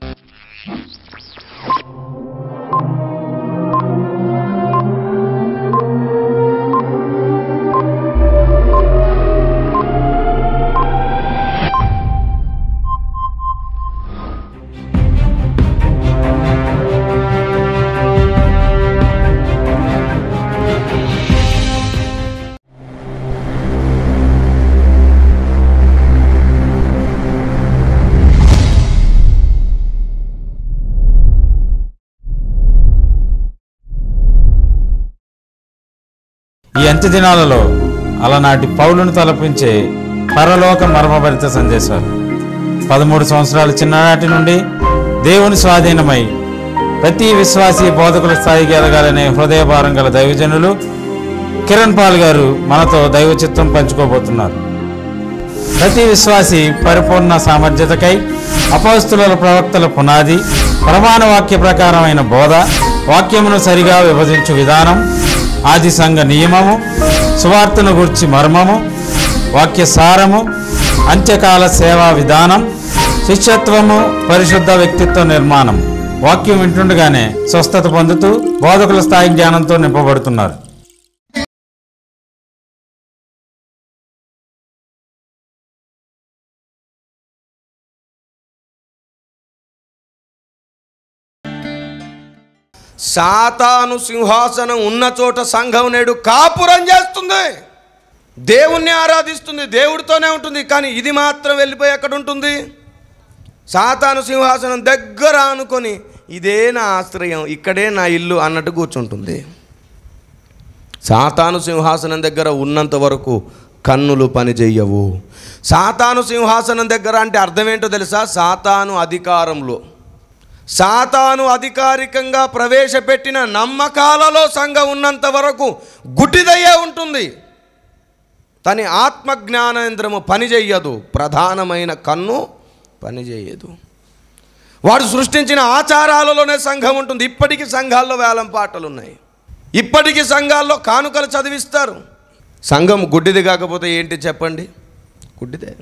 Thank you. అంత్య దినాలలో అలనాటి పౌలను తలపించే పరలోక మర్మభరిత సందేశాలు పదమూడు సంవత్సరాల చిన్ననాటి నుండి దేవుని స్వాధీనమై ప్రతి విశ్వాసీ బోధకుల స్థాయికి ఎదగాలనే హృదయభారం గల దైవజనులు కిరణ్ పాల్ గారు మనతో దైవ చిత్రం పంచుకోబోతున్నారు ప్రతి విశ్వాసి పరిపూర్ణ సామర్థ్యతకై అపోస్తుల ప్రవక్తల పునాది ప్రమాణ వాక్య ప్రకారమైన బోధ వాక్యమును సరిగా విభజించు విధానం ఆది సంఘ నియమము సువార్తను గుర్చి మర్మము వాక్య సారము అంత్యకాల సేవా విధానం శిష్యత్వము పరిశుద్ధ వ్యక్తిత్వ నిర్మాణం వాక్యం వింటుండగానే స్వస్థత పొందుతూ బోధకుల స్థాయి జ్ఞానంతో నింపబడుతున్నారు సాతాను సింహాసనం ఉన్న చోట సంఘం నేడు కాపురం చేస్తుంది దేవుణ్ణి ఆరాధిస్తుంది దేవుడితోనే ఉంటుంది కానీ ఇది మాత్రం వెళ్ళిపోయి ఎక్కడ ఉంటుంది సాతాను సింహాసనం దగ్గర అనుకొని ఇదే నా ఆశ్రయం ఇక్కడే నా ఇల్లు అన్నట్టు కూర్చుంటుంది సాతాను సింహాసనం దగ్గర ఉన్నంత వరకు కన్నులు పనిచేయవు సాతాను సింహాసనం దగ్గర అంటే అర్థం ఏంటో తెలుసా సాతాను అధికారంలో సాతాను అధికారికంగా ప్రవేశపెట్టిన నమ్మకాలలో సంఘం ఉన్నంత వరకు గుటిదయ్యే ఉంటుంది తని ఆత్మజ్ఞానేంద్రము పనిచేయదు ప్రధానమైన కన్ను పనిచేయదు వాడు సృష్టించిన ఆచారాలలోనే సంఘం ఉంటుంది ఇప్పటికీ సంఘాల్లో వేలం పాటలు ఉన్నాయి ఇప్పటికీ సంఘాల్లో కానుకలు చదివిస్తారు సంఘం గుడ్డిది కాకపోతే ఏంటి చెప్పండి గుడ్డిదే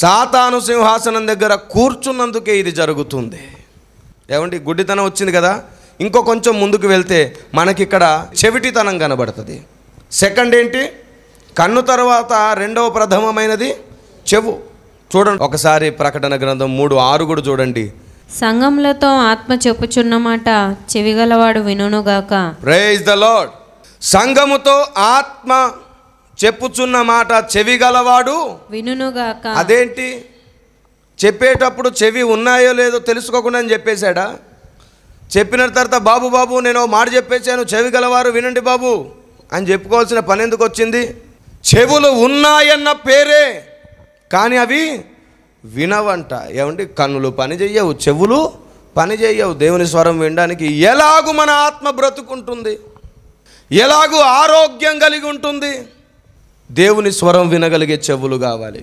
సాతాను సింహాసనం దగ్గర కూర్చున్నందుకే ఇది జరుగుతుంది ఏమండి గుడ్డితనం వచ్చింది కదా ఇంకో కొంచెం ముందుకు వెళ్తే మనకి ఇక్కడ చెవిటితనం కనబడుతుంది సెకండ్ ఏంటి కన్ను తర్వాత రెండవ ప్రథమమైనది చెవు చూడండి ఒకసారి ప్రకటన గ్రంథం మూడు ఆరు కూడా చూడండి సంఘములతో ఆత్మ చెప్పుచున్న మాట చెవిగలవాడు వినుగాక ప్రైజ్ ద లాడ్ సంఘముతో ఆత్మ చెప్పుచున్న మాట చెవిగలవాడు వినుగాక అదేంటి చెప్పేటప్పుడు చెవి ఉన్నాయో లేదో తెలుసుకోకుండా అని చెప్పేశాడా చెప్పిన తర్వాత బాబు బాబు నేను మాట చెప్పేశాను చెవి గలవారు వినండి బాబు అని చెప్పుకోవాల్సిన పని ఎందుకు వచ్చింది చెవులు ఉన్నాయన్న పేరే కానీ అవి వినవంట ఏమండి కన్నులు పని చెయ్యవు చెవులు పని చేయవు దేవుని స్వరం వినడానికి ఎలాగూ మన ఆత్మ బ్రతుకుంటుంది ఎలాగూ ఆరోగ్యం కలిగి ఉంటుంది దేవుని స్వరం వినగలిగే చెవులు కావాలి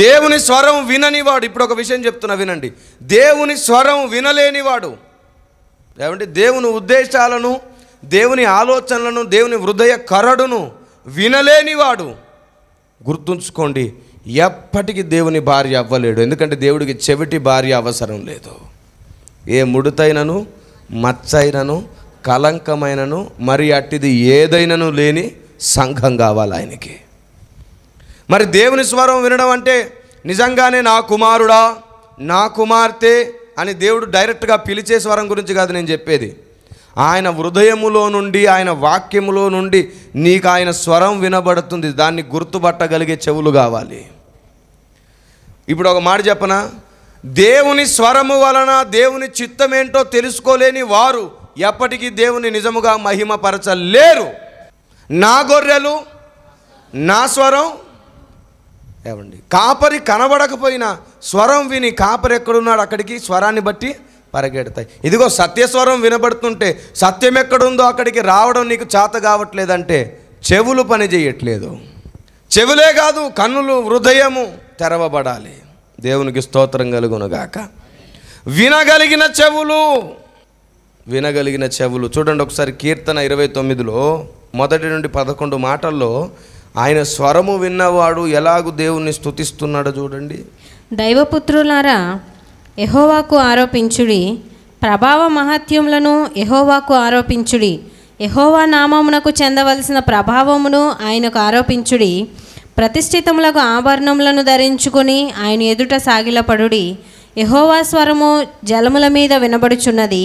దేవుని స్వరం విననివాడు ఇప్పుడు ఒక విషయం చెప్తున్నా వినండి దేవుని స్వరం వినలేనివాడు ఏమంటే దేవుని ఉద్దేశాలను దేవుని ఆలోచనలను దేవుని హృదయ కరడును వినలేనివాడు గుర్తుంచుకోండి ఎప్పటికీ దేవుని భార్య అవ్వలేడు ఎందుకంటే దేవుడికి చెవిటి భార్య అవసరం లేదు ఏ ముడుతైనను మచ్చైనను కలంకమైనను మరి అట్టిది ఏదైనను లేని సంఘం కావాలి ఆయనకి మరి దేవుని స్వరం వినడం అంటే నిజంగానే నా కుమారుడా నా కుమార్తె అని దేవుడు డైరెక్ట్గా పిలిచే స్వరం గురించి కాదు నేను చెప్పేది ఆయన హృదయములో నుండి ఆయన వాక్యములో నుండి నీకు ఆయన స్వరం వినబడుతుంది దాన్ని గుర్తుపట్టగలిగే చెవులు కావాలి ఇప్పుడు ఒక మాట చెప్పనా దేవుని స్వరము వలన దేవుని చిత్తం ఏంటో తెలుసుకోలేని వారు ఎప్పటికీ దేవుని నిజముగా మహిమపరచలేరు నా గొర్రెలు నా స్వరం ఏమండి కాపరి కనబడకపోయినా స్వరం విని కాపరి ఎక్కడున్నాడు అక్కడికి స్వరాన్ని బట్టి పరిగెడతాయి ఇదిగో సత్యస్వరం వినబడుతుంటే సత్యం ఎక్కడుందో అక్కడికి రావడం నీకు చేత కావట్లేదంటే చెవులు పనిచేయట్లేదు చెవులే కాదు కన్నులు హృదయము తెరవబడాలి దేవునికి స్తోత్రం కలుగునుగాక వినగలిగిన చెవులు వినగలిగిన చెవులు చూడండి ఒకసారి కీర్తన ఇరవై తొమ్మిదిలో మొదటి నుండి పదకొండు మాటల్లో ఆయన స్వరము విన్నవాడు ఎలాగు దేవుణ్ణి స్థుతిస్తున్నాడో చూడండి దైవపుత్రులారా ఎహోవాకు ఆరోపించుడి ప్రభావ మహత్యములను ఎహోవాకు ఆరోపించుడి ఎహోవా నామమునకు చెందవలసిన ప్రభావమును ఆయనకు ఆరోపించుడి ప్రతిష్ఠితములకు ఆభరణములను ధరించుకొని ఆయన ఎదుట సాగిలపడుడి యహోవా స్వరము జలముల మీద వినబడుచున్నది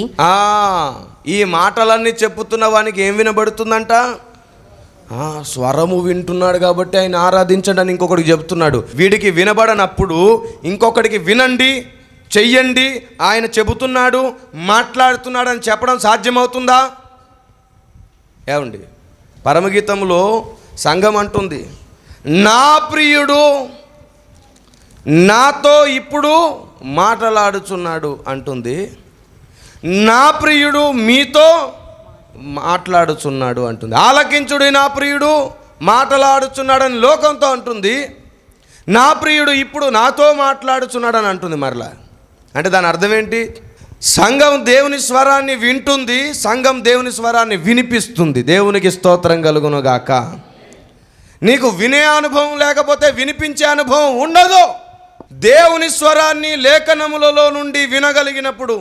ఈ మాటలన్నీ చెప్పుతున్న వానికి ఏం వినబడుతుందంట స్వరము వింటున్నాడు కాబట్టి ఆయన ఆరాధించండి అని ఇంకొకడికి చెబుతున్నాడు వీడికి వినబడనప్పుడు ఇంకొకడికి వినండి చెయ్యండి ఆయన చెబుతున్నాడు మాట్లాడుతున్నాడు అని చెప్పడం సాధ్యమవుతుందా ఏమండి పరమగీతంలో సంఘం అంటుంది నా ప్రియుడు నాతో ఇప్పుడు మాట్లాడుచున్నాడు అంటుంది నా ప్రియుడు మీతో మాట్లాడుచున్నాడు అంటుంది ఆలకించుడు నా ప్రియుడు మాటలాడుచున్నాడని లోకంతో అంటుంది నా ప్రియుడు ఇప్పుడు నాతో మాట్లాడుచున్నాడని అంటుంది మరలా అంటే దాని అర్థం ఏంటి సంఘం దేవుని స్వరాన్ని వింటుంది సంఘం దేవుని స్వరాన్ని వినిపిస్తుంది దేవునికి స్తోత్రం కలుగునుగాక నీకు వినే అనుభవం లేకపోతే వినిపించే అనుభవం ఉండదు దేవుని స్వరాన్ని లేఖనములలో నుండి వినగలిగినప్పుడు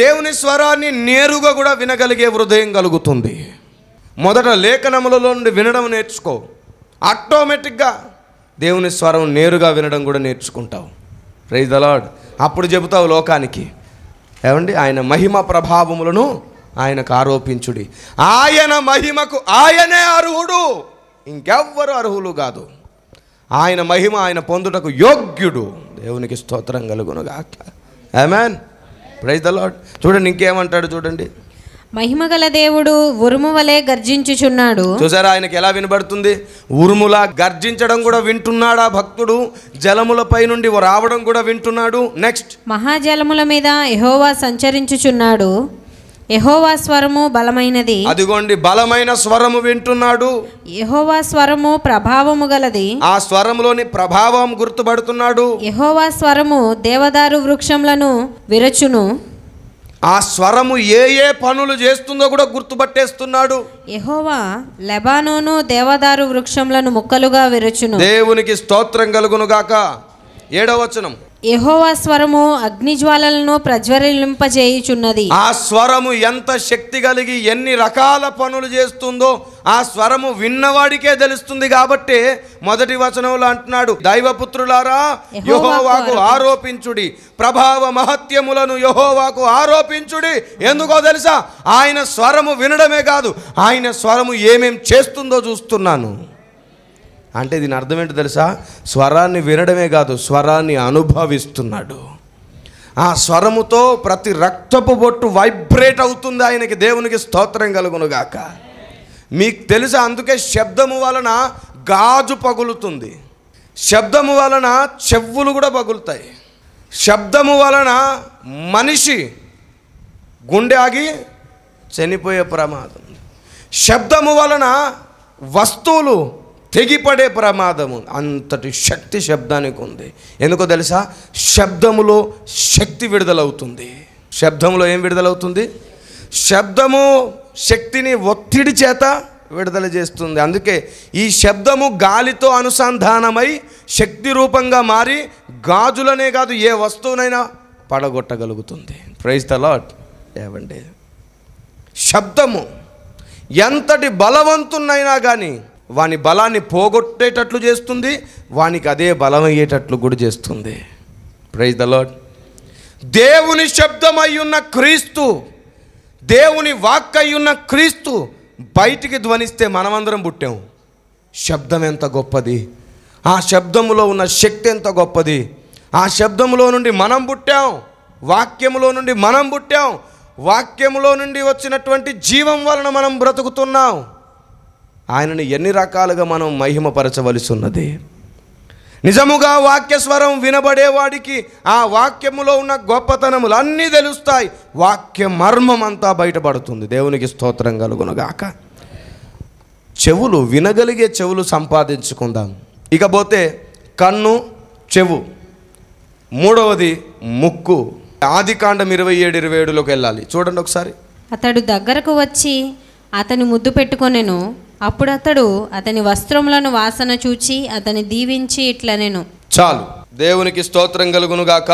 దేవుని స్వరాన్ని నేరుగా కూడా వినగలిగే హృదయం కలుగుతుంది మొదట లేఖనములలో నుండి వినడం నేర్చుకో ఆటోమేటిక్గా దేవుని స్వరం నేరుగా వినడం కూడా నేర్చుకుంటావు ప్రైజ్ లాడ్ అప్పుడు చెబుతావు లోకానికి ఏమండి ఆయన మహిమ ప్రభావములను ఆయనకు ఆరోపించుడి ఆయన మహిమకు ఆయనే అర్హుడు ఇంకెవ్వరు అర్హులు కాదు ఆయన మహిమ ఆయన పొందుటకు యోగ్యుడు దేవునికి స్తోత్రం amen praise the Lord చూడండి ఇంకేమంటాడు చూడండి మహిమగల దేవుడు ఉరుము వలె గర్జించుచున్నాడు చూసారా ఆయనకి ఎలా వినబడుతుంది ఉరుములా గర్జించడం కూడా వింటున్నాడా భక్తుడు జలములపై నుండి రావడం కూడా వింటున్నాడు నెక్స్ట్ మహాజలముల మీద ఎహోవా సంచరించుచున్నాడు యహోవా స్వరము బలమైనది అదిగోండి బలమైన స్వరము వింటున్నాడు యహోవా స్వరము ప్రభావము గలది ఆ స్వరములోని ప్రభావం గుర్తుపడుతున్నాడు యహోవా స్వరము దేవదారు వృక్షములను విరచును ఆ స్వరము ఏ ఏ పనులు చేస్తుందో కూడా గుర్తుపట్టేస్తున్నాడు యహోవా లెబానోను దేవదారు వృక్షములను ముక్కలుగా విరచును దేవునికి స్తోత్రం కలుగును గాక ఏడవచనం యహోవా స్వరము అగ్నిజ్వాలలను ప్రజ్వలింపజేయుచున్నది ఆ స్వరము ఎంత శక్తి కలిగి ఎన్ని రకాల పనులు చేస్తుందో ఆ స్వరము విన్నవాడికే తెలుస్తుంది కాబట్టి మొదటి వచనంలో అంటున్నాడు దైవపుత్రులారా యహోవాకు ఆరోపించుడి ప్రభావ మహత్యములను యహోవాకు ఆరోపించుడి ఎందుకో తెలుసా ఆయన స్వరము వినడమే కాదు ఆయన స్వరము ఏమేం చేస్తుందో చూస్తున్నాను అంటే దీని అర్థం ఏంటో తెలుసా స్వరాన్ని వినడమే కాదు స్వరాన్ని అనుభవిస్తున్నాడు ఆ స్వరముతో ప్రతి రక్తపు బొట్టు వైబ్రేట్ అవుతుంది ఆయనకి దేవునికి స్తోత్రం కలుగునుగాక మీకు తెలుసా అందుకే శబ్దము వలన గాజు పగులుతుంది శబ్దము వలన చెవులు కూడా పగులుతాయి శబ్దము వలన మనిషి గుండె ఆగి చనిపోయే ప్రమాదం శబ్దము వలన వస్తువులు తెగిపడే ప్రమాదము అంతటి శక్తి శబ్దానికి ఉంది ఎందుకో తెలుసా శబ్దములో శక్తి విడుదలవుతుంది శబ్దంలో ఏం విడుదలవుతుంది శబ్దము శక్తిని ఒత్తిడి చేత విడుదల చేస్తుంది అందుకే ఈ శబ్దము గాలితో అనుసంధానమై శక్తి రూపంగా మారి గాజులనే కాదు ఏ వస్తువునైనా పడగొట్టగలుగుతుంది ప్రైజ్ ద లాట్ ఏమండి శబ్దము ఎంతటి బలవంతున్నైనా కానీ వాని బలాన్ని పోగొట్టేటట్లు చేస్తుంది వానికి అదే బలం అయ్యేటట్లు కూడా చేస్తుంది ప్రైజ్ ద లాడ్ దేవుని శబ్దమై ఉన్న క్రీస్తు దేవుని వాక్ ఉన్న క్రీస్తు బయటికి ధ్వనిస్తే మనమందరం పుట్టాము శబ్దం ఎంత గొప్పది ఆ శబ్దములో ఉన్న శక్తి ఎంత గొప్పది ఆ శబ్దములో నుండి మనం పుట్టాం వాక్యములో నుండి మనం పుట్టాం వాక్యములో నుండి వచ్చినటువంటి జీవం వలన మనం బ్రతుకుతున్నాం ఆయనను ఎన్ని రకాలుగా మనం మహిమపరచవలసి ఉన్నది నిజముగా వాక్యస్వరం వినబడేవాడికి ఆ వాక్యములో ఉన్న గొప్పతనములు అన్నీ తెలుస్తాయి వాక్య మర్మం అంతా బయటపడుతుంది దేవునికి స్తోత్రం కలుగునగాక చెవులు వినగలిగే చెవులు సంపాదించుకుందాం ఇకపోతే కన్ను చెవు మూడవది ముక్కు ఆదికాండం ఇరవై ఏడు ఇరవై ఏడులోకి వెళ్ళాలి చూడండి ఒకసారి అతడు దగ్గరకు వచ్చి అతని ముద్దు పెట్టుకొనెను అప్పుడు అతడు అతని వస్త్రములను వాసన చూచి అతని దీవించి ఇట్లా నేను చాలు దేవునికి స్తోత్రం కలుగును గాక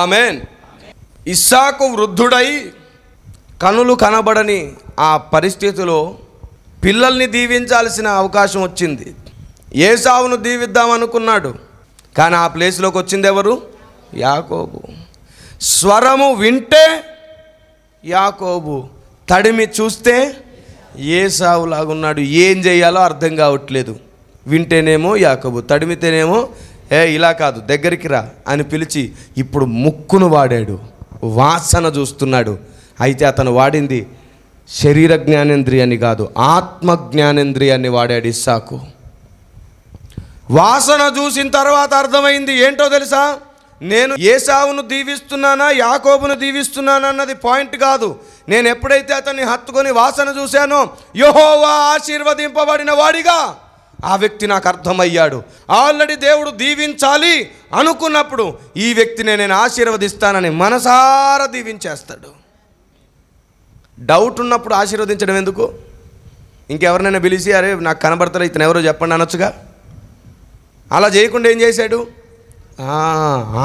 ఆమెన్ ఇస్సాకు వృద్ధుడై కనులు కనబడని ఆ పరిస్థితిలో పిల్లల్ని దీవించాల్సిన అవకాశం వచ్చింది ఏసావును దీవిద్దాం అనుకున్నాడు కానీ ఆ ప్లేస్లోకి వచ్చింది ఎవరు యాకోబు స్వరము వింటే యాకోబు తడిమి చూస్తే ఏ సావులాగున్నాడు ఏం చేయాలో అర్థం కావట్లేదు వింటేనేమో యాకబు తడిమితేనేమో ఏ ఇలా కాదు దగ్గరికి రా అని పిలిచి ఇప్పుడు ముక్కును వాడాడు వాసన చూస్తున్నాడు అయితే అతను వాడింది శరీర జ్ఞానేంద్రియాన్ని కాదు ఆత్మ జ్ఞానేంద్రియాన్ని వాడాడు ఇస్సాకు వాసన చూసిన తర్వాత అర్థమైంది ఏంటో తెలుసా నేను ఏసావును దీవిస్తున్నానా యాకోబును దీవిస్తున్నానా అన్నది పాయింట్ కాదు నేను ఎప్పుడైతే అతన్ని హత్తుకొని వాసన చూశానో యహోవా ఆశీర్వదింపబడిన వాడిగా ఆ వ్యక్తి నాకు అర్థమయ్యాడు ఆల్రెడీ దేవుడు దీవించాలి అనుకున్నప్పుడు ఈ వ్యక్తిని నేను ఆశీర్వదిస్తానని మనసార దీవించేస్తాడు డౌట్ ఉన్నప్పుడు ఆశీర్వదించడం ఎందుకు ఇంకెవరినైనా పిలిచి అరే నాకు కనబడతారు ఇతను ఎవరో చెప్పండి అనొచ్చుగా అలా చేయకుండా ఏం చేశాడు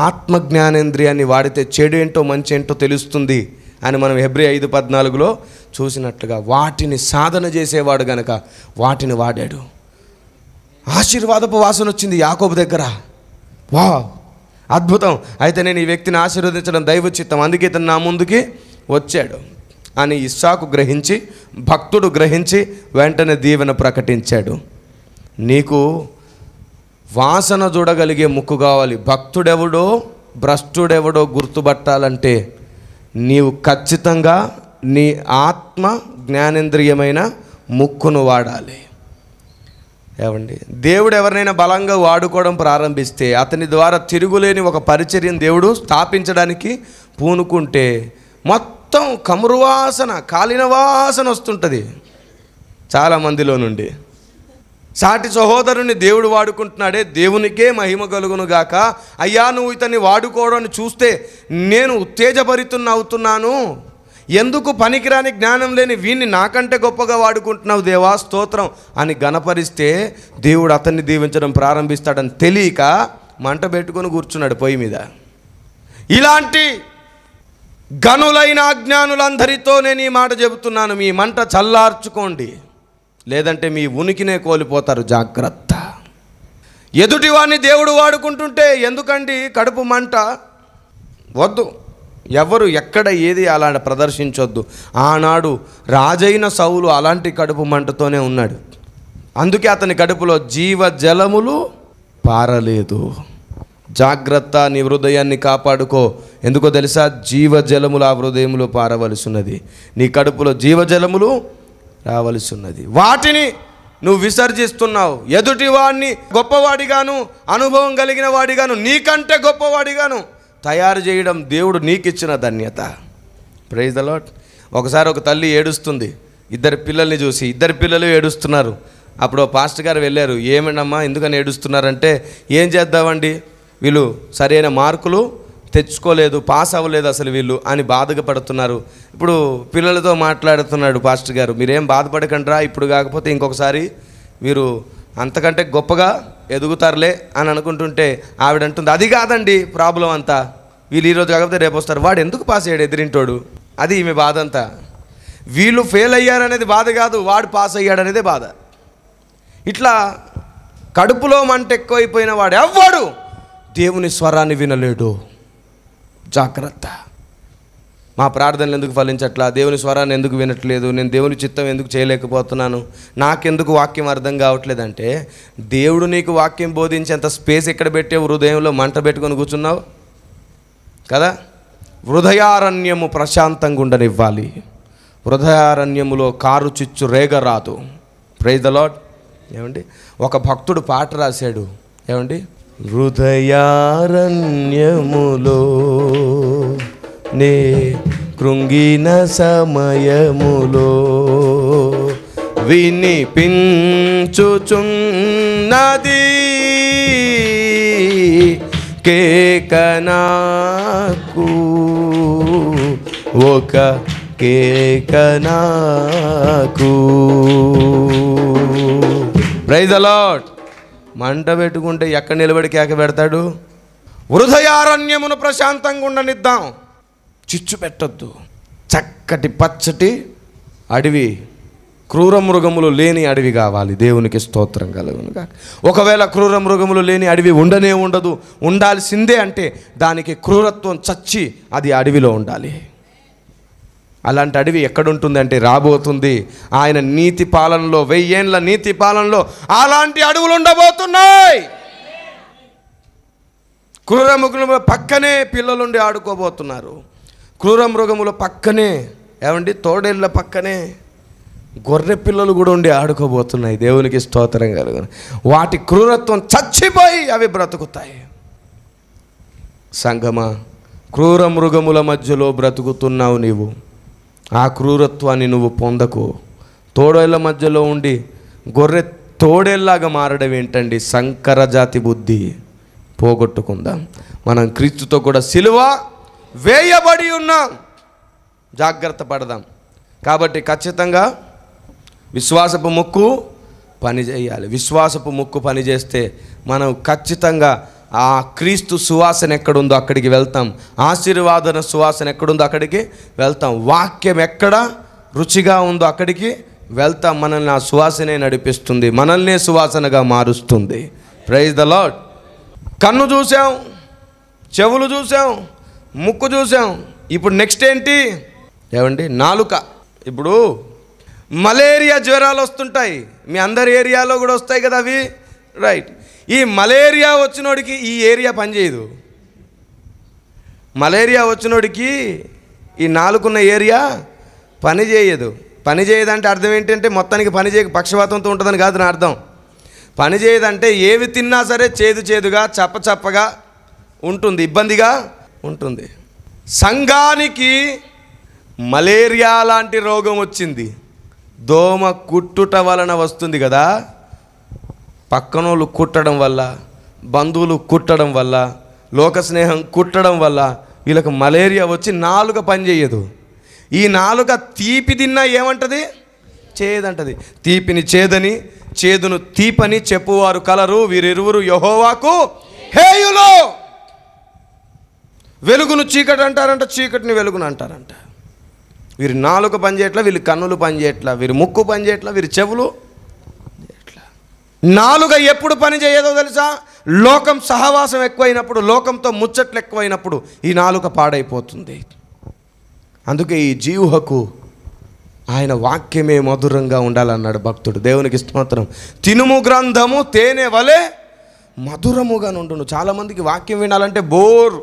ఆత్మ జ్ఞానేంద్రియాన్ని వాడితే చెడు ఏంటో మంచి ఏంటో తెలుస్తుంది అని మనం ఎబ్రి ఐదు పద్నాలుగులో చూసినట్లుగా వాటిని సాధన చేసేవాడు గనక వాటిని వాడాడు ఆశీర్వాదపు వాసన వచ్చింది యాకోబు దగ్గర వా అద్భుతం అయితే నేను ఈ వ్యక్తిని ఆశీర్వదించడం దైవచిత్తం అందుకే ఇతను నా ముందుకి వచ్చాడు అని ఇస్సాకు గ్రహించి భక్తుడు గ్రహించి వెంటనే దీవెన ప్రకటించాడు నీకు వాసన చూడగలిగే ముక్కు కావాలి భక్తుడెవడో భ్రష్టుడెవడో గుర్తుపట్టాలంటే నీవు ఖచ్చితంగా నీ ఆత్మ జ్ఞానేంద్రియమైన ముక్కును వాడాలి ఏమండి దేవుడు ఎవరినైనా బలంగా వాడుకోవడం ప్రారంభిస్తే అతని ద్వారా తిరుగులేని ఒక పరిచర్యను దేవుడు స్థాపించడానికి పూనుకుంటే మొత్తం కమురువాసన కాలిన వాసన వస్తుంటుంది చాలామందిలో నుండి సాటి సహోదరుని దేవుడు వాడుకుంటున్నాడే దేవునికే మహిమ గాక అయ్యా నువ్వు ఇతన్ని వాడుకోవడాన్ని చూస్తే నేను ఉత్తేజపరితున్న అవుతున్నాను ఎందుకు పనికిరాని జ్ఞానం లేని వీణ్ణి నాకంటే గొప్పగా వాడుకుంటున్నావు దేవా స్తోత్రం అని గణపరిస్తే దేవుడు అతన్ని దీవించడం ప్రారంభిస్తాడని తెలియక మంట పెట్టుకొని కూర్చున్నాడు పొయ్యి మీద ఇలాంటి గనులైన అజ్ఞానులందరితో నేను ఈ మాట చెబుతున్నాను మీ మంట చల్లార్చుకోండి లేదంటే మీ ఉనికినే కోల్పోతారు జాగ్రత్త ఎదుటివాడిని దేవుడు వాడుకుంటుంటే ఎందుకండి కడుపు మంట వద్దు ఎవరు ఎక్కడ ఏది అలా ప్రదర్శించొద్దు ఆనాడు రాజైన సౌలు అలాంటి కడుపు మంటతోనే ఉన్నాడు అందుకే అతని కడుపులో జీవ జలములు పారలేదు జాగ్రత్త నీ హృదయాన్ని కాపాడుకో ఎందుకో తెలుసా జీవజలములు ఆ హృదయంలో పారవలసినది నీ కడుపులో జీవజలములు రావలసి ఉన్నది వాటిని నువ్వు విసర్జిస్తున్నావు ఎదుటివాడిని గొప్పవాడిగాను అనుభవం కలిగిన వాడిగాను నీకంటే గొప్పవాడిగాను తయారు చేయడం దేవుడు నీకు ఇచ్చిన ధన్యత ప్రైజ్ ద లాట్ ఒకసారి ఒక తల్లి ఏడుస్తుంది ఇద్దరు పిల్లల్ని చూసి ఇద్దరు పిల్లలు ఏడుస్తున్నారు అప్పుడు పాస్టర్ గారు వెళ్ళారు ఏమేనమ్మా ఎందుకని ఏడుస్తున్నారంటే ఏం చేద్దామండి వీళ్ళు సరైన మార్కులు తెచ్చుకోలేదు పాస్ అవ్వలేదు అసలు వీళ్ళు అని బాధగా పడుతున్నారు ఇప్పుడు పిల్లలతో మాట్లాడుతున్నాడు పాస్టర్ గారు మీరేం బాధపడకండిరా ఇప్పుడు కాకపోతే ఇంకొకసారి మీరు అంతకంటే గొప్పగా ఎదుగుతారులే అని అనుకుంటుంటే ఆవిడ అంటుంది అది కాదండి ప్రాబ్లం అంతా వీళ్ళు ఈరోజు కాకపోతే రేపు వస్తారు వాడు ఎందుకు పాస్ అయ్యాడు ఎదిరింటోడు అది ఈమె బాధ అంతా వీళ్ళు ఫెయిల్ అయ్యారనేది బాధ కాదు వాడు పాస్ అయ్యాడనేదే బాధ ఇట్లా కడుపులో మంట ఎక్కువైపోయిన వాడు ఎవ్వడు దేవుని స్వరాన్ని వినలేడు జాగ్రత్త మా ప్రార్థనలు ఎందుకు ఫలించట్లా దేవుని స్వరాన్ని ఎందుకు వినట్లేదు నేను దేవుని చిత్తం ఎందుకు చేయలేకపోతున్నాను నాకెందుకు వాక్యం అర్థం కావట్లేదంటే దేవుడు నీకు వాక్యం బోధించేంత స్పేస్ ఎక్కడ పెట్టే హృదయంలో మంట పెట్టుకొని కూర్చున్నావు కదా హృదయారణ్యము ప్రశాంతంగా ఉండనివ్వాలి హృదయారణ్యములో కారు చిచ్చు రేగ రాదు ప్రైజ్ ద లాడ్ ఏమండి ఒక భక్తుడు పాట రాశాడు ఏమండి హృదయారణ్యములో నే కృంగిన సమయములో వినిపించుచున్నది కేకనాకు ఒక కేకనాకు ప్రైజ్ అలాట్ మంట పెట్టుకుంటే ఎక్కడ నిలబడి కేక పెడతాడు హృదయారణ్యమును ప్రశాంతంగా ఉండనిద్దాం చిచ్చు పెట్టద్దు చక్కటి పచ్చటి అడవి క్రూర మృగములు లేని అడవి కావాలి దేవునికి స్తోత్రం కాక ఒకవేళ క్రూర మృగములు లేని అడవి ఉండనే ఉండదు ఉండాల్సిందే అంటే దానికి క్రూరత్వం చచ్చి అది అడవిలో ఉండాలి అలాంటి అడవి ఎక్కడుంటుందంటే రాబోతుంది ఆయన నీతి పాలనలో వెయ్యేండ్ల నీతి పాలనలో అలాంటి అడవులు ఉండబోతున్నాయి క్రూర మృగముల పక్కనే పిల్లలుండి ఆడుకోబోతున్నారు క్రూర మృగముల పక్కనే ఏమండి తోడేళ్ళ పక్కనే గొర్రె పిల్లలు కూడా ఉండి ఆడుకోబోతున్నాయి దేవునికి స్తోత్రం కలుగు వాటి క్రూరత్వం చచ్చిపోయి అవి బ్రతుకుతాయి సంగమా క్రూర మృగముల మధ్యలో బ్రతుకుతున్నావు నీవు ఆ క్రూరత్వాన్ని నువ్వు పొందకు తోడేళ్ల మధ్యలో ఉండి గొర్రె తోడేళ్లాగా మారడం ఏంటండి సంకర జాతి బుద్ధి పోగొట్టుకుందాం మనం క్రీస్తుతో కూడా సిలువ వేయబడి ఉన్నాం జాగ్రత్త పడదాం కాబట్టి ఖచ్చితంగా విశ్వాసపు ముక్కు పనిచేయాలి విశ్వాసపు ముక్కు పనిచేస్తే మనం ఖచ్చితంగా ఆ క్రీస్తు సువాసన ఎక్కడుందో అక్కడికి వెళ్తాం ఆశీర్వాదన సువాసన ఎక్కడుందో అక్కడికి వెళ్తాం వాక్యం ఎక్కడ రుచిగా ఉందో అక్కడికి వెళ్తాం మనల్ని ఆ సువాసనే నడిపిస్తుంది మనల్నే సువాసనగా మారుస్తుంది ప్రైజ్ ద లాడ్ కన్ను చూసాం చెవులు చూసాం ముక్కు చూసాం ఇప్పుడు నెక్స్ట్ ఏంటి ఏమండి నాలుక ఇప్పుడు మలేరియా జ్వరాలు వస్తుంటాయి మీ అందరి ఏరియాలో కూడా వస్తాయి కదా అవి రైట్ ఈ మలేరియా వచ్చినోడికి ఈ ఏరియా పనిచేయదు మలేరియా వచ్చినోడికి ఈ నాలుగున్న ఏరియా పని చేయదు పని చేయదంటే అర్థం ఏంటంటే మొత్తానికి పని చేయ పక్షపాతంతో ఉంటుందని కాదు నా అర్థం పని చేయదంటే ఏవి తిన్నా సరే చేదు చేదుగా చప్పచప్పగా ఉంటుంది ఇబ్బందిగా ఉంటుంది సంఘానికి మలేరియా లాంటి రోగం వచ్చింది దోమ కుట్టుట వలన వస్తుంది కదా పక్కనోళ్ళు కుట్టడం వల్ల బంధువులు కుట్టడం వల్ల లోక స్నేహం కుట్టడం వల్ల వీళ్ళకు మలేరియా వచ్చి నాలుక పనిచేయదు ఈ నాలుక తీపి తిన్నా ఏమంటది చేదంటది తీపిని చేదని చేదును తీపని చెప్పువారు కలరు వీరిరువురు యహోవాకు హేయులు వెలుగును చీకటి అంటారంట చీకటిని వెలుగును అంటారంట వీరి నాలుక చేయట్లా వీరి కన్నులు చేయట్లా వీరి ముక్కు చేయట్లా వీరి చెవులు నాలుగ ఎప్పుడు పని చేయదో తెలుసా లోకం సహవాసం ఎక్కువైనప్పుడు లోకంతో ముచ్చట్లు ఎక్కువైనప్పుడు ఈ నాలుక పాడైపోతుంది అందుకే ఈ జీవుహకు ఆయన వాక్యమే మధురంగా ఉండాలన్నాడు భక్తుడు దేవునికి స్తోత్రం తినుము గ్రంథము తేనె వలె మధురముగా నుండును చాలామందికి వాక్యం వినాలంటే బోర్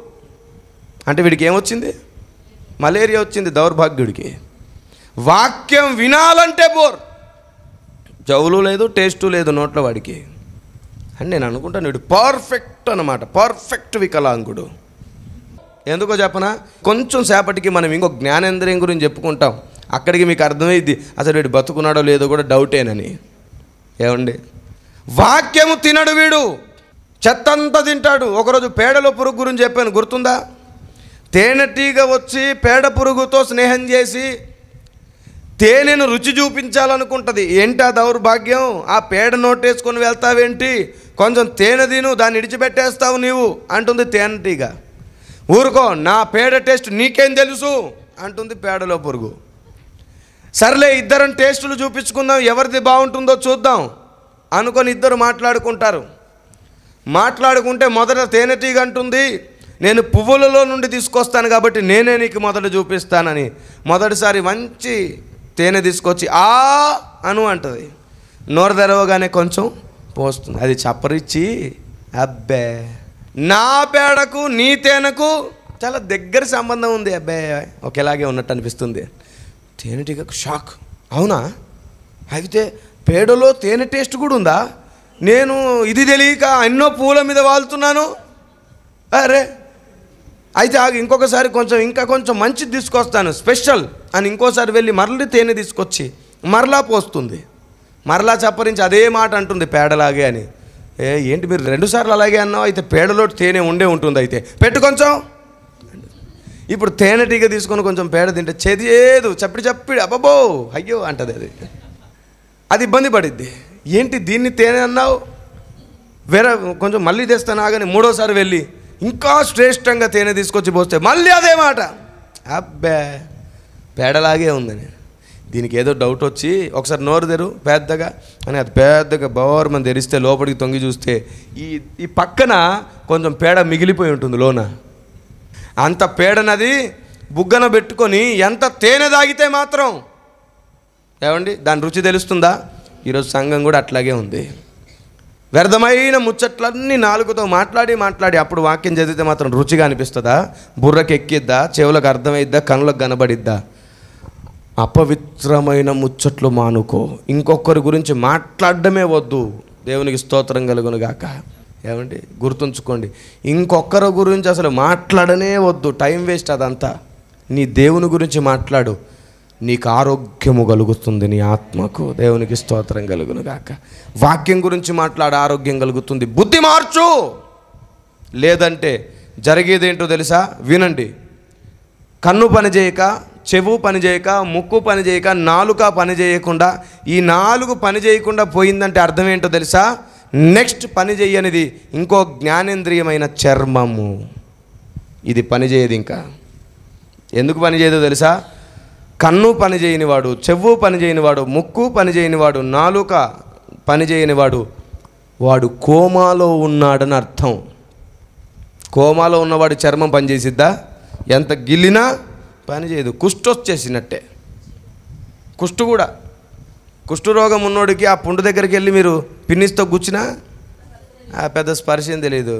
అంటే వీడికి ఏమొచ్చింది మలేరియా వచ్చింది దౌర్భాగ్యుడికి వాక్యం వినాలంటే బోర్ జవులు లేదు టేస్టు లేదు నోట్లో వాడికి అని నేను అనుకుంటాను వీడు పర్ఫెక్ట్ అనమాట పర్ఫెక్ట్ వికలాంగుడు ఎందుకో చెప్పనా కొంచెం సేపటికి మనం ఇంకో జ్ఞానేంద్రియం గురించి చెప్పుకుంటాం అక్కడికి మీకు అర్థమైంది అసలు వీడు బతుకున్నాడో లేదో కూడా డౌటేనని ఏమండి వాక్యము తినడు వీడు చెత్తంతా తింటాడు ఒకరోజు పేడలో పురుగు గురించి చెప్పాను గుర్తుందా తేనెటీగ వచ్చి పేడ పురుగుతో స్నేహం చేసి తేనెను రుచి చూపించాలనుకుంటుంది ఏంటి ఆ దౌర్భాగ్యం ఆ పేడ నోటేసుకొని వెళ్తావేంటి కొంచెం తేనె తిను దాన్ని ఇడిచిపెట్టేస్తావు నీవు అంటుంది తేనెటీగ ఊరుకో నా పేడ టేస్ట్ నీకేం తెలుసు అంటుంది పేడలో పురుగు సర్లే ఇద్దరం టేస్టులు చూపించుకుందాం ఎవరిది బాగుంటుందో చూద్దాం అనుకొని ఇద్దరు మాట్లాడుకుంటారు మాట్లాడుకుంటే మొదట తేనెటీగ అంటుంది నేను పువ్వులలో నుండి తీసుకొస్తాను కాబట్టి నేనే నీకు మొదట చూపిస్తానని మొదటిసారి మంచి తేనె తీసుకొచ్చి ఆ అను అంటుంది నోరు తెరవగానే కొంచెం పోస్తుంది అది చప్పరిచ్చి అబ్బే నా పేడకు నీ తేనెకు చాలా దగ్గర సంబంధం ఉంది అబ్బే ఒకేలాగే ఉన్నట్టు అనిపిస్తుంది తేనెటీగకు షాక్ అవునా అయితే పేడలో తేనె టేస్ట్ కూడా ఉందా నేను ఇది తెలియక ఎన్నో పూల మీద వాళ్తున్నాను అరే అయితే ఆగి ఇంకొకసారి కొంచెం ఇంకా కొంచెం మంచి తీసుకొస్తాను స్పెషల్ అని ఇంకోసారి వెళ్ళి మరలి తేనె తీసుకొచ్చి మరలా పోస్తుంది మరలా చప్పరించి అదే మాట అంటుంది పేడలాగే అని ఏ ఏంటి మీరు రెండుసార్లు అలాగే అన్నావు అయితే పేడలో తేనె ఉండే ఉంటుంది అయితే పెట్టు కొంచెం ఇప్పుడు తేనెటీగ తీసుకొని కొంచెం పేడ తింటే ఏదు చప్పిడి చప్పిడి అబ్బబో అయ్యో అంటది అది అది ఇబ్బంది పడిద్ది ఏంటి దీన్ని తేనె అన్నావు వేరే కొంచెం మళ్ళీ తెస్తాను ఆగని మూడోసారి వెళ్ళి ఇంకా శ్రేష్టంగా తేనె తీసుకొచ్చి పోస్తే మళ్ళీ అదే మాట అబ్బే పేడలాగే ఉందని దీనికి ఏదో డౌట్ వచ్చి ఒకసారి నోరు తెరు పెద్దగా అని అది పెద్దగా మంది తెరిస్తే లోపలికి తొంగి చూస్తే ఈ ఈ పక్కన కొంచెం పేడ మిగిలిపోయి ఉంటుంది లోన అంత పేడనది బుగ్గన పెట్టుకొని ఎంత తేనె తాగితే మాత్రం ఏమండి దాని రుచి తెలుస్తుందా ఈరోజు సంఘం కూడా అట్లాగే ఉంది వ్యర్థమైన ముచ్చట్లన్నీ నాలుగుతో మాట్లాడి మాట్లాడి అప్పుడు వాక్యం చదివితే మాత్రం రుచిగా అనిపిస్తుందా బుర్రకు ఎక్కిద్దా చెవులకు అర్థమైద్దా కనులకు కనబడిద్దా అపవిత్రమైన ముచ్చట్లు మానుకో ఇంకొకరి గురించి మాట్లాడడమే వద్దు దేవునికి స్తోత్రం గాక ఏమండి గుర్తుంచుకోండి ఇంకొకరి గురించి అసలు మాట్లాడనే వద్దు టైం వేస్ట్ అదంతా నీ దేవుని గురించి మాట్లాడు నీకు ఆరోగ్యము కలుగుతుంది నీ ఆత్మకు దేవునికి స్తోత్రం కలుగును గాక వాక్యం గురించి మాట్లాడే ఆరోగ్యం కలుగుతుంది బుద్ధి మార్చు లేదంటే జరిగేది ఏంటో తెలుసా వినండి కన్ను పనిచేయక చెవు పనిచేయక ముక్కు పనిచేయక నాలుక పనిచేయకుండా ఈ నాలుగు పని చేయకుండా పోయిందంటే అర్థం ఏంటో తెలుసా నెక్స్ట్ పని చేయనిది ఇంకో జ్ఞానేంద్రియమైన చర్మము ఇది పనిచేయదు ఇంకా ఎందుకు పని చేయదో తెలుసా కన్ను పనిచేయనివాడు చెవు పనిచేయనివాడు ముక్కు పనిచేయనివాడు నాలుక పనిచేయనివాడు వాడు కోమాలో ఉన్నాడని అర్థం కోమాలో ఉన్నవాడు చర్మం పనిచేసిద్దా ఎంత గిల్లినా పనిచేయదు కుష్టు వచ్చేసినట్టే కుష్టు కూడా కుష్ఠరోగం ఉన్నోడికి ఆ పుండు దగ్గరికి వెళ్ళి మీరు పిన్నిస్తో కూర్చున్నా పెద్ద స్పర్శం తెలియదు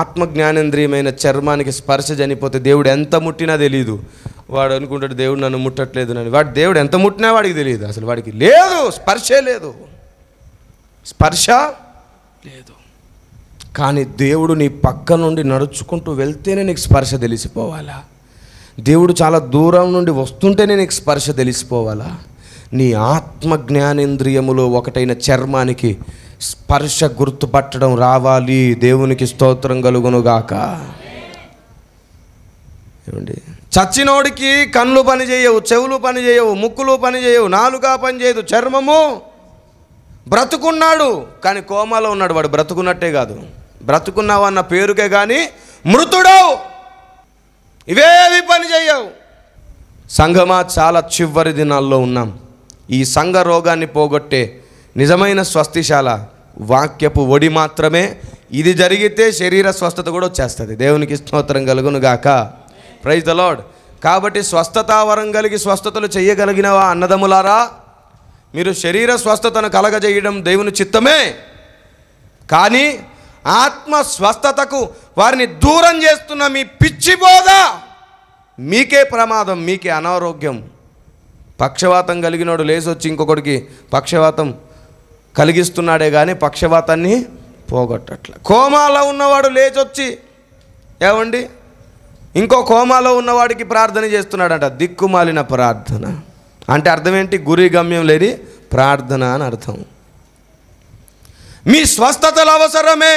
ఆత్మ జ్ఞానేంద్రియమైన చర్మానికి స్పర్శ చనిపోతే దేవుడు ఎంత ముట్టినా తెలియదు వాడు అనుకుంటాడు దేవుడు నన్ను ముట్టట్లేదు నన్ను వాడు దేవుడు ఎంత ముట్టినా వాడికి తెలియదు అసలు వాడికి లేదు స్పర్శే లేదు స్పర్శ లేదు కానీ దేవుడు నీ పక్క నుండి నడుచుకుంటూ వెళ్తేనే నీకు స్పర్శ తెలిసిపోవాలా దేవుడు చాలా దూరం నుండి వస్తుంటేనే నీకు స్పర్శ తెలిసిపోవాలా నీ ఆత్మ జ్ఞానేంద్రియములో ఒకటైన చర్మానికి స్పర్శ గుర్తుపట్టడం రావాలి దేవునికి స్తోత్రం కలుగునుగాక ఏమండి చచ్చినోడికి కళ్ళు పని చేయవు చెవులు పని చేయవు ముక్కులు పని చేయవు నాలుగా పని చేయదు చర్మము బ్రతుకున్నాడు కానీ కోమాలో ఉన్నాడు వాడు బ్రతుకున్నట్టే కాదు బ్రతుకున్నావు అన్న పేరుకే కానీ మృతుడవు ఇవేవి పని చేయవు సంఘమా చాలా చివరి దినాల్లో ఉన్నాం ఈ సంఘ రోగాన్ని పోగొట్టే నిజమైన స్వస్తిశాల వాక్యపు ఒడి మాత్రమే ఇది జరిగితే శరీర స్వస్థత కూడా వచ్చేస్తుంది దేవునికి స్తోత్రం కలుగును గాక ప్రైజ్ ద లాడ్ కాబట్టి స్వస్థతావరం కలిగి స్వస్థతలు చేయగలిగినవా అన్నదములారా మీరు శరీర స్వస్థతను కలగజేయడం దేవుని చిత్తమే కానీ ఆత్మ స్వస్థతకు వారిని దూరం చేస్తున్న మీ పిచ్చి బోధ మీకే ప్రమాదం మీకే అనారోగ్యం పక్షవాతం కలిగినోడు లేచొచ్చి ఇంకొకడికి పక్షవాతం కలిగిస్తున్నాడే కానీ పక్షవాతాన్ని పోగొట్టట్ల కోమాలో ఉన్నవాడు లేచొచ్చి ఏమండి ఇంకో కోమాలో ఉన్నవాడికి ప్రార్థన చేస్తున్నాడంట దిక్కుమాలిన ప్రార్థన అంటే అర్థం ఏంటి గురి గమ్యం లేని ప్రార్థన అని అర్థం మీ స్వస్థతల అవసరమే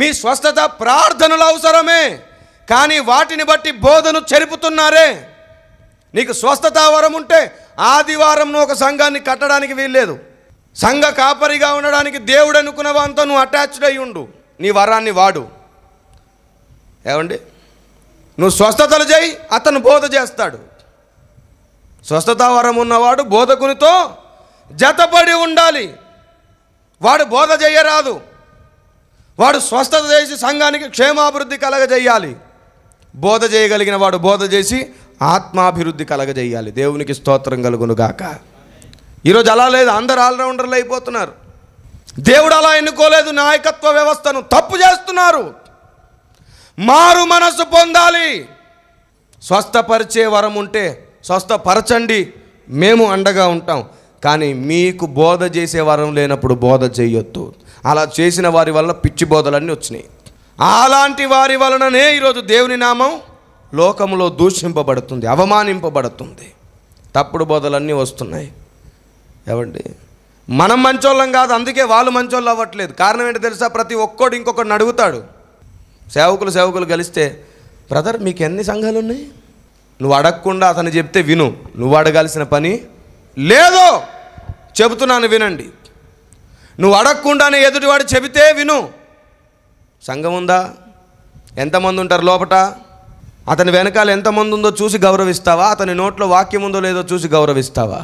మీ స్వస్థత ప్రార్థనలు అవసరమే కానీ వాటిని బట్టి బోధను చెరుపుతున్నారే నీకు స్వస్థత వరం ఉంటే ఆదివారం ఒక సంఘాన్ని కట్టడానికి వీల్లేదు సంఘ కాపరిగా ఉండడానికి దేవుడు అనుకున్న వాంతో నువ్వు అటాచ్డ్ అయి ఉండు నీ వరాన్ని వాడు ఏమండి నువ్వు స్వస్థతలు చేయి అతను బోధ చేస్తాడు స్వస్థత వరం ఉన్నవాడు బోధకునితో జతపడి ఉండాలి వాడు బోధ చేయరాదు వాడు స్వస్థత చేసి సంఘానికి క్షేమాభివృద్ధి కలగజేయాలి బోధ చేయగలిగిన వాడు బోధ చేసి ఆత్మాభివృద్ధి కలగజేయాలి దేవునికి స్తోత్రం కలుగునుగాక ఈరోజు అలా లేదు అందరు ఆల్రౌండర్లు అయిపోతున్నారు దేవుడు అలా ఎన్నుకోలేదు నాయకత్వ వ్యవస్థను తప్పు చేస్తున్నారు మారు మనసు పొందాలి స్వస్థపరిచే వరం ఉంటే స్వస్థపరచండి మేము అండగా ఉంటాం కానీ మీకు బోధ చేసే వరం లేనప్పుడు బోధ చేయొద్దు అలా చేసిన వారి వల్ల పిచ్చి బోధలన్నీ వచ్చినాయి అలాంటి వారి వలననే ఈరోజు దేవుని నామం లోకంలో దూషింపబడుతుంది అవమానింపబడుతుంది తప్పుడు బోధలన్నీ వస్తున్నాయి ఏమండి మనం మంచోళ్ళం కాదు అందుకే వాళ్ళు మంచోళ్ళు అవ్వట్లేదు కారణం ఏంటి తెలుసా ప్రతి ఒక్కడు ఇంకొకడిని అడుగుతాడు సేవకులు సేవకులు కలిస్తే బ్రదర్ మీకు ఎన్ని సంఘాలు ఉన్నాయి నువ్వు అడగకుండా అతను చెప్తే విను నువ్వు అడగాల్సిన పని లేదో చెబుతున్నాను వినండి నువ్వు అడగకుండానే ఎదుటివాడు చెబితే విను సంఘం ఉందా ఎంతమంది ఉంటారు లోపట అతని వెనకాల ఎంతమంది ఉందో చూసి గౌరవిస్తావా అతని నోట్లో వాక్యం ఉందో లేదో చూసి గౌరవిస్తావా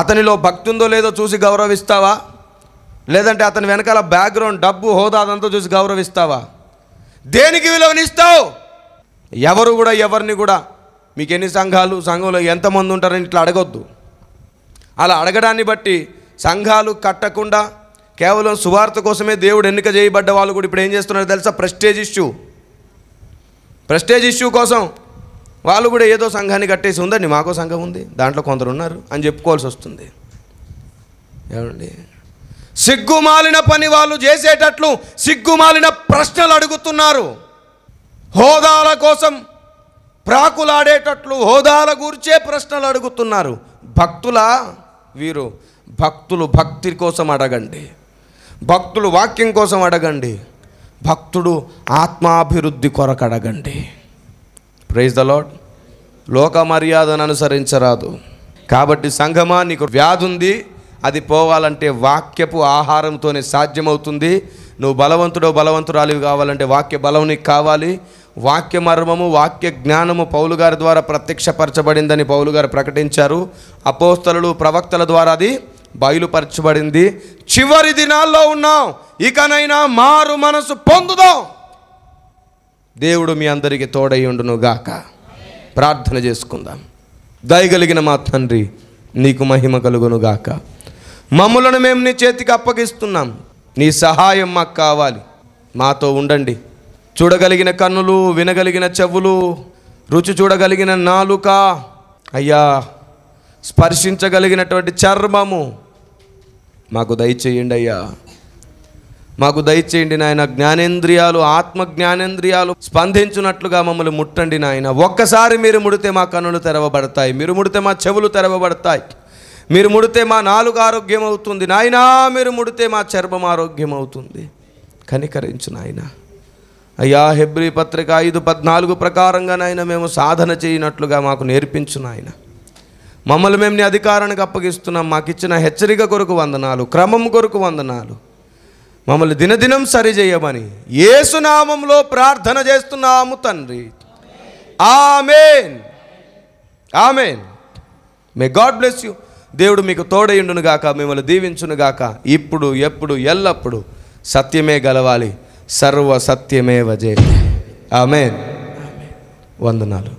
అతనిలో భక్తి ఉందో లేదో చూసి గౌరవిస్తావా లేదంటే అతని వెనకాల బ్యాక్గ్రౌండ్ డబ్బు హోదా అదంతా చూసి గౌరవిస్తావా దేనికి విలువనిస్తావు ఎవరు కూడా ఎవరిని కూడా మీకు ఎన్ని సంఘాలు సంఘంలో ఎంతమంది ఉంటారని ఇట్లా అడగొద్దు అలా అడగడాన్ని బట్టి సంఘాలు కట్టకుండా కేవలం సువార్త కోసమే దేవుడు ఎన్నిక చేయబడ్డ వాళ్ళు కూడా ఇప్పుడు ఏం చేస్తున్నారో తెలుసా ప్రెస్టేజ్ ఇష్యూ ప్రెస్టేజ్ ఇష్యూ కోసం వాళ్ళు కూడా ఏదో సంఘాన్ని కట్టేసి ఉందండి మాకో సంఘం ఉంది దాంట్లో కొందరు ఉన్నారు అని చెప్పుకోవాల్సి వస్తుంది ఏమండి సిగ్గుమాలిన పని వాళ్ళు చేసేటట్లు సిగ్గుమాలిన ప్రశ్నలు అడుగుతున్నారు హోదాల కోసం ప్రాకులాడేటట్లు హోదాల గూర్చే ప్రశ్నలు అడుగుతున్నారు భక్తుల వీరు భక్తులు భక్తి కోసం అడగండి భక్తులు వాక్యం కోసం అడగండి భక్తుడు ఆత్మాభివృద్ధి కొరకు అడగండి ప్రైజ్ ద లాడ్ లోక మర్యాదను అనుసరించరాదు కాబట్టి సంఘమా నీకు వ్యాధి ఉంది అది పోవాలంటే వాక్యపు ఆహారంతోనే సాధ్యమవుతుంది నువ్వు బలవంతుడో బలవంతురాలివి కావాలంటే వాక్య బలం నీకు కావాలి వాక్య మర్మము వాక్య జ్ఞానము పౌలు గారి ద్వారా ప్రత్యక్షపరచబడిందని పౌలు గారు ప్రకటించారు అపోస్తలు ప్రవక్తల ద్వారా అది బయలుపరచబడింది చివరి దినాల్లో ఉన్నాం ఇకనైనా మారు మనసు పొందుదాం దేవుడు మీ అందరికీ తోడయ్యుండునుగాక ప్రార్థన చేసుకుందాం దయగలిగిన మా తండ్రి నీకు మహిమ కలుగునుగాక మమ్ములను మేము నీ చేతికి అప్పగిస్తున్నాం నీ సహాయం మాకు కావాలి మాతో ఉండండి చూడగలిగిన కన్నులు వినగలిగిన చెవులు రుచి చూడగలిగిన నాలుక అయ్యా స్పర్శించగలిగినటువంటి చర్మము మాకు దయచేయండి అయ్యా మాకు దయచేయండి నాయన జ్ఞానేంద్రియాలు ఆత్మ జ్ఞానేంద్రియాలు స్పందించున్నట్లుగా మమ్మల్ని ముట్టండి నాయన ఒక్కసారి మీరు ముడితే మా కన్నులు తెరవబడతాయి మీరు ముడితే మా చెవులు తెరవబడతాయి మీరు ముడితే మా నాలుగు ఆరోగ్యం అవుతుంది నాయనా మీరు ముడితే మా చర్మం ఆరోగ్యం అవుతుంది కనికరించు నాయన అయ్యా హెబ్రి పత్రిక ఐదు పద్నాలుగు ప్రకారంగా నాయన మేము సాధన చేయనట్లుగా మాకు నేర్పించు నాయన మమ్మల్ని మేము నీ అధికారానికి అప్పగిస్తున్నాం మాకు ఇచ్చిన హెచ్చరిక కొరకు వందనాలు క్రమం కొరకు వందనాలు మమ్మల్ని దినదినం సరిచేయమని ఏసునామంలో ప్రార్థన చేస్తున్నాము తండ్రి amen amen may God bless you దేవుడు మీకు తోడయుండును గాక మిమ్మల్ని దీవించును గాక ఇప్పుడు ఎప్పుడు ఎల్లప్పుడు సత్యమే గలవాలి సర్వ సత్యమే వజే ఆమెన్ వందనాలు